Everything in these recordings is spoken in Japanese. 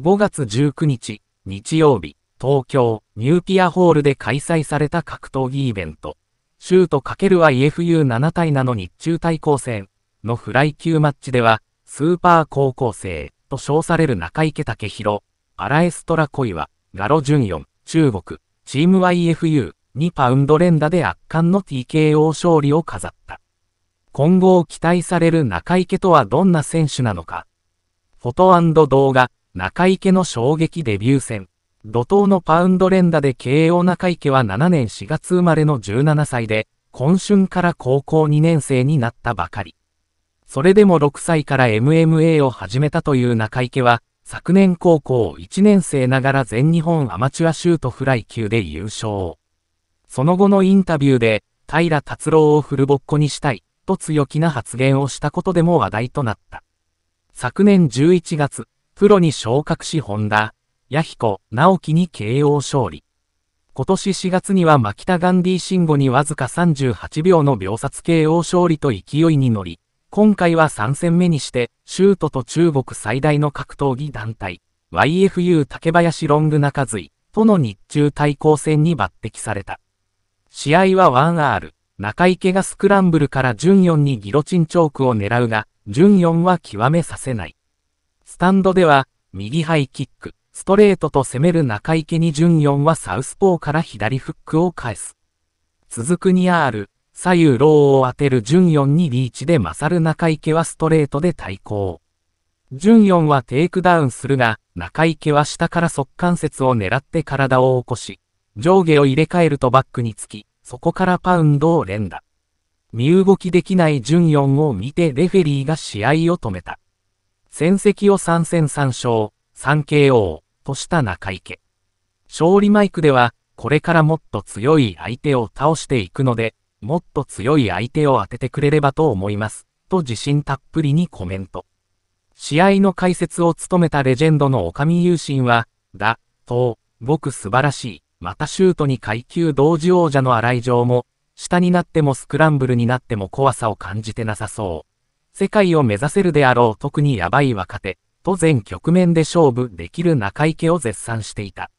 5月19日、日曜日、東京、ニューピアホールで開催された格闘技イベント、シュート ×IFU7 対7日中対抗戦のフライ級マッチでは、スーパー高校生と称される中池武宏、アラエストラ恋は、ガロ純4、中国、チーム YFU、2パウンド連打で圧巻の TKO 勝利を飾った。今後を期待される中池とはどんな選手なのか。フォト動画中池の衝撃デビュー戦。怒涛のパウンド連打で慶応中池は7年4月生まれの17歳で、今春から高校2年生になったばかり。それでも6歳から MMA を始めたという中池は、昨年高校1年生ながら全日本アマチュアシュートフライ級で優勝。その後のインタビューで、平達郎をフルボッコにしたい、と強気な発言をしたことでも話題となった。昨年11月、プロに昇格しンダ、ヤヒコ、直樹に KO 勝利。今年4月には牧田ガンディ慎吾にわずか38秒の秒殺 KO 勝利と勢いに乗り、今回は3戦目にして、シュートと中国最大の格闘技団体、YFU 竹林ロング中髄との日中対抗戦に抜擢された。試合は 1R、中池がスクランブルから順4にギロチンチョークを狙うが、順4は極めさせない。スタンドでは、右ハイキック、ストレートと攻める中池に順4はサウスポーから左フックを返す。続く 2R、左右ローを当てる順4にリーチで勝る中池はストレートで対抗。順4はテイクダウンするが、中池は下から側関節を狙って体を起こし、上下を入れ替えるとバックにつき、そこからパウンドを連打。身動きできない順4を見てレフェリーが試合を止めた。戦績を3戦3勝、3KO とした中池。勝利マイクでは、これからもっと強い相手を倒していくので、もっと強い相手を当ててくれればと思います、と自信たっぷりにコメント。試合の解説を務めたレジェンドの女将優心は、だ、と、僕素晴らしい、またシュートに階級同時王者の荒井城も、下になってもスクランブルになっても怖さを感じてなさそう。世界を目指せるであろう特にヤバい若手、と全局面で勝負できる中池を絶賛していた。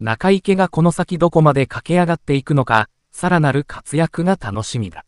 中池がこの先どこまで駆け上がっていくのか、さらなる活躍が楽しみだ。